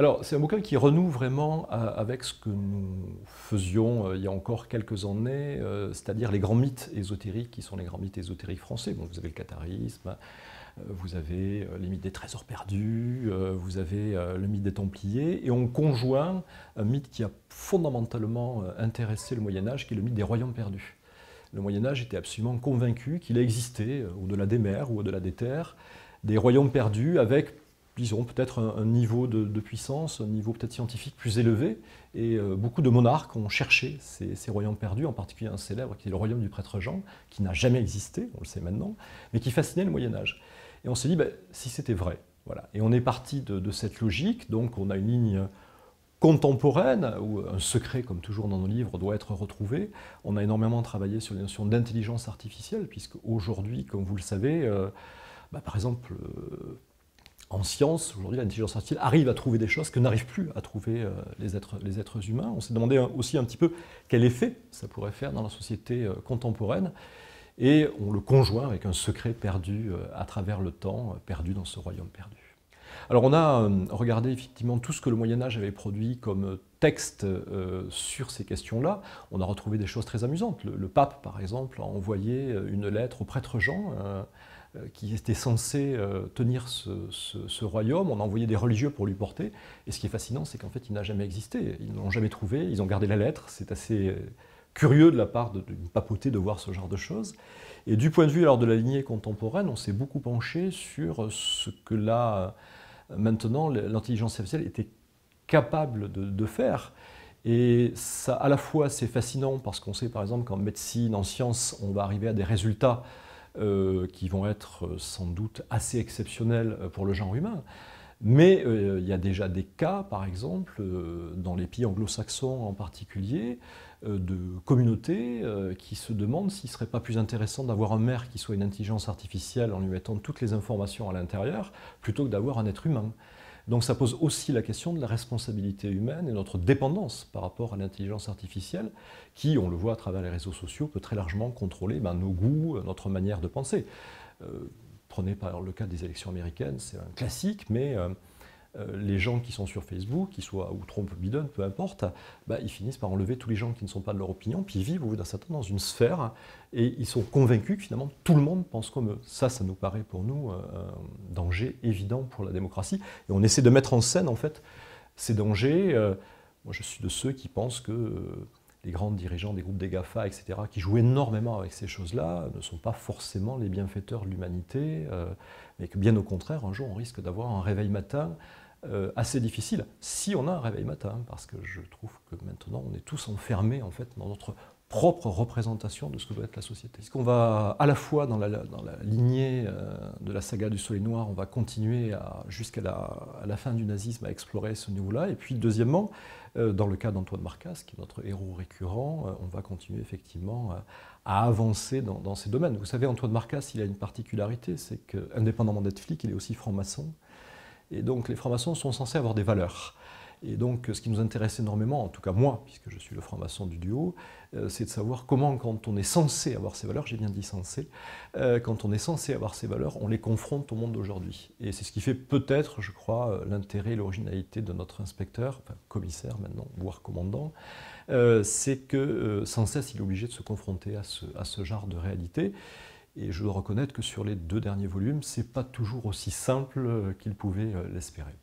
Alors, c'est un bouquin qui renoue vraiment euh, avec ce que nous faisions euh, il y a encore quelques années, euh, c'est-à-dire les grands mythes ésotériques qui sont les grands mythes ésotériques français. Bon, vous avez le catharisme, vous avez les mythes des trésors perdus, vous avez le mythe des Templiers, et on conjoint un mythe qui a fondamentalement intéressé le Moyen-Âge, qui est le mythe des royaumes perdus. Le Moyen-Âge était absolument convaincu qu'il existait, au-delà des mers ou au-delà des terres, des royaumes perdus avec ils peut-être un, niveau de, puissance, un niveau peut-être scientifique plus élevé. Et euh, beaucoup de monarques ont cherché ces, royaumes perdus, en particulier un célèbre qui est le royaume du prêtre Jean, qui n'a jamais existé, on le sait maintenant, mais qui fascinait le Moyen Âge. Et on s'est dit, ben, si c'était vrai, voilà. Et on est parti de, cette logique, donc on a une ligne contemporaine, où un secret, comme toujours dans nos livres, doit être retrouvé. On a énormément travaillé sur les notions d'intelligence artificielle, puisque aujourd'hui, comme vous le savez, euh, ben, par exemple, euh, en science, aujourd'hui, l'intelligence artificielle arrive à trouver des choses que n'arrivent plus à trouver euh, les êtres, les êtres humains. On s'est demandé hein, aussi un petit peu quel effet ça pourrait faire dans la société euh, contemporaine. Et on le conjoint avec un secret perdu euh, à travers le temps, perdu dans ce royaume perdu. Alors on a euh, regardé effectivement tout ce que le Moyen Âge avait produit comme euh, texte euh, sur ces questions-là. On a retrouvé des choses très amusantes. Le, pape, par exemple, a envoyé une lettre au prêtre Jean. qui était censé tenir ce, ce, royaume, on a envoyé des religieux pour lui porter, et ce qui est fascinant, c'est qu'en fait, il n'a jamais existé, ils n'ont jamais trouvé, ils ont gardé la lettre, c'est assez curieux de la part d'une papauté de voir ce genre de choses. Et du point de vue alors de la lignée contemporaine, on s'est beaucoup penché sur ce que là, euh, maintenant, l'intelligence artificielle était capable de, faire. Et ça, à la fois, c'est fascinant parce qu'on sait par exemple qu'en médecine, en sciences, on va arriver à des résultats euh, qui vont être euh, sans doute assez exceptionnels pour le genre humain. Mais il y a déjà des cas, par exemple, dans les pays anglo-saxons en particulier, euh, de communautés euh, qui se demandent s'il ne serait pas plus intéressant d'avoir un maire qui soit une intelligence artificielle en lui mettant toutes les informations à l'intérieur, plutôt que d'avoir un être humain. Donc ça pose aussi la question de la responsabilité humaine et notre dépendance par rapport à l'intelligence artificielle, qui, on le voit à travers les réseaux sociaux, peut très largement contrôler ben, nos goûts, notre manière de penser. Euh, prenez par le cas des élections américaines, c'est un classique, mais... Euh, les gens qui sont sur Facebook, qui soient ou Trump ou Biden, peu importe, bah, ils finissent par enlever tous les gens qui ne sont pas de leur opinion, puis ils vivent au bout d'un certain temps dans une sphère et ils sont convaincus que finalement tout le monde pense comme eux. Ça, ça nous paraît pour nous euh, un danger évident pour la démocratie. Et on essaie de mettre en scène en fait ces dangers. Euh, moi, je suis de ceux qui pensent que les grands dirigeants des groupes des GAFA, etc., qui jouent énormément avec ces choses-là, ne sont pas forcément les bienfaiteurs de l'humanité, euh, mais que bien au contraire, un jour, on risque d'avoir un réveil matin euh, assez difficile, si on a un réveil matin, parce que je trouve que maintenant, on est tous enfermés, en fait, dans notre propre représentation de ce que doit être la société. Est-ce qu'on va, à la fois dans la, dans la lignée euh, de la saga du Soleil Noir, on va continuer jusqu'à la, à la, fin du nazisme à explorer ce niveau-là. Et puis, deuxièmement, euh, dans le cas d'Antoine Marcas, qui est notre héros récurrent, euh, on va continuer effectivement à avancer dans, dans ces domaines. Vous savez, Antoine Marcas, il a une particularité, c'est qu'indépendamment d'être flic, il est aussi franc-maçon. Et donc, les francs-maçons sont censés avoir des valeurs. Et donc, ce qui nous intéresse énormément, en tout cas moi, puisque je suis le franc-maçon du duo, euh, c'est de savoir comment, quand on est censé avoir ces valeurs, j'ai bien dit censé, euh, quand on est censé avoir ces valeurs, on les confronte au monde d'aujourd'hui. Et c'est ce qui fait peut-être, je crois, euh, l'intérêt et l'originalité de notre inspecteur, enfin commissaire maintenant, voire commandant, c'est que sans cesse, il est obligé de se confronter à ce, à ce genre de réalité. Et je dois reconnaître que sur les deux derniers volumes, ce n'est pas toujours aussi simple qu'il pouvait l'espérer.